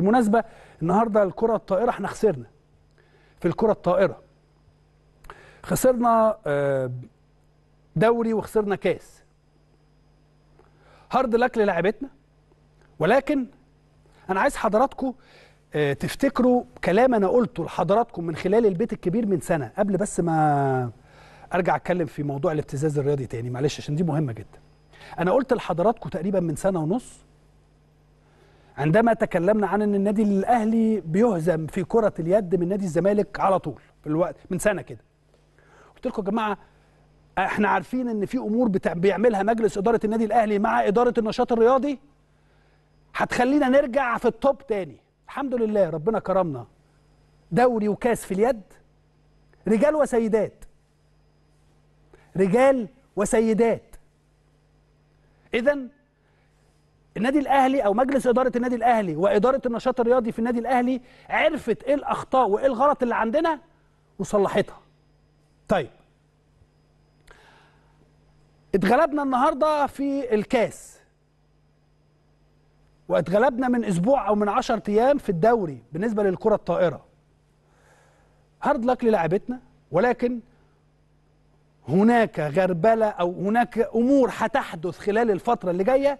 بالمناسبة النهاردة الكرة الطائرة احنا خسرنا في الكرة الطائرة خسرنا آه، دوري وخسرنا كاس هارد لك للعبتنا ولكن انا عايز حضراتكم آه، تفتكروا كلام انا قلته لحضراتكم من خلال البيت الكبير من سنه قبل بس ما ارجع اتكلم في موضوع الابتزاز الرياضي تاني معلش عشان دي مهمه جدا انا قلت لحضراتكم تقريبا من سنه ونص عندما تكلمنا عن ان النادي الاهلي بيهزم في كره اليد من نادي الزمالك على طول في الوقت من سنه كده قلت لكم يا جماعه احنا عارفين ان في امور بيعملها مجلس اداره النادي الاهلي مع اداره النشاط الرياضي هتخلينا نرجع في التوب تاني الحمد لله ربنا كرمنا دوري وكاس في اليد رجال وسيدات رجال وسيدات اذا النادي الاهلي او مجلس اداره النادي الاهلي واداره النشاط الرياضي في النادي الاهلي عرفت ايه الاخطاء وايه الغلط اللي عندنا وصلحتها طيب اتغلبنا النهارده في الكاس واتغلبنا من اسبوع او من 10 ايام في الدوري بالنسبه للكره الطائره هارد لك للاعبتنا ولكن هناك غربله او هناك امور هتحدث خلال الفتره اللي جايه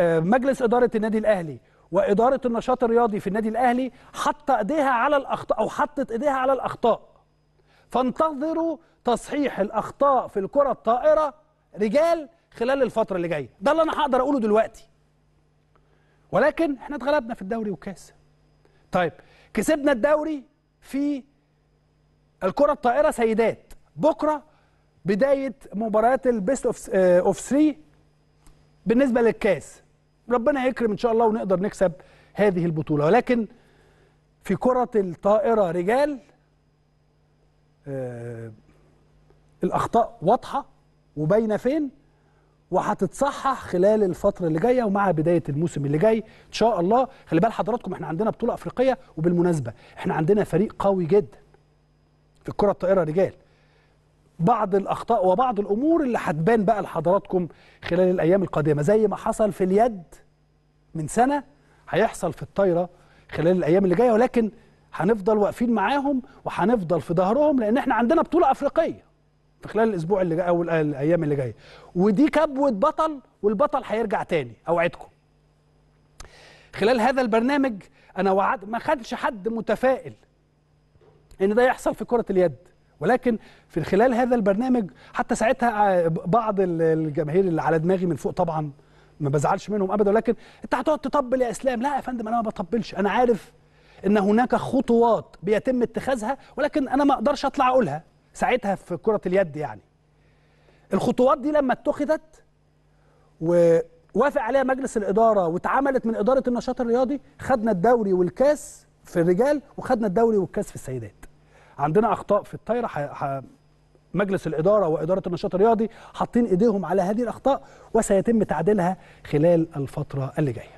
مجلس اداره النادي الاهلي واداره النشاط الرياضي في النادي الاهلي حط ايديها على الاخطاء او حطت ايديها على الاخطاء فانتظروا تصحيح الاخطاء في الكره الطائره رجال خلال الفتره اللي جايه ده اللي انا هقدر اقوله دلوقتي ولكن احنا اتغلبنا في الدوري والكاس طيب كسبنا الدوري في الكره الطائره سيدات بكره بدايه مباريات البيست اوف اوف 3 بالنسبه للكاس ربنا يكرم ان شاء الله ونقدر نكسب هذه البطوله ولكن في كره الطائره رجال آه الاخطاء واضحه وباينه فين وهتتصحح خلال الفتره اللي جايه ومع بدايه الموسم اللي جاي ان شاء الله خلي بال حضراتكم احنا عندنا بطوله افريقيه وبالمناسبه احنا عندنا فريق قوي جدا في الكره الطائره رجال بعض الاخطاء وبعض الامور اللي هتبان بقى لحضراتكم خلال الايام القادمه زي ما حصل في اليد من سنه هيحصل في الطايره خلال الايام اللي جايه ولكن هنفضل واقفين معاهم وهنفضل في ظهرهم لان احنا عندنا بطوله افريقيه في خلال الاسبوع اللي جاي او الايام اللي جايه ودي كبوه بطل والبطل هيرجع تاني اوعدكم خلال هذا البرنامج انا وعد ما خدش حد متفائل ان ده يحصل في كره اليد ولكن في خلال هذا البرنامج حتى ساعتها بعض الجماهير اللي على دماغي من فوق طبعا ما بزعلش منهم ابدا ولكن انت هتقعد تطبل يا اسلام لا يا فندم انا ما بطبلش انا عارف ان هناك خطوات بيتم اتخاذها ولكن انا ما اقدرش اطلع اقولها ساعتها في كره اليد يعني الخطوات دي لما اتخذت ووافق عليها مجلس الاداره واتعملت من اداره النشاط الرياضي خدنا الدوري والكاس في الرجال وخدنا الدوري والكاس في السيدات عندنا اخطاء في الطايره مجلس الإدارة وإدارة النشاط الرياضي حاطين إيديهم على هذه الأخطاء وسيتم تعديلها خلال الفترة اللي جاية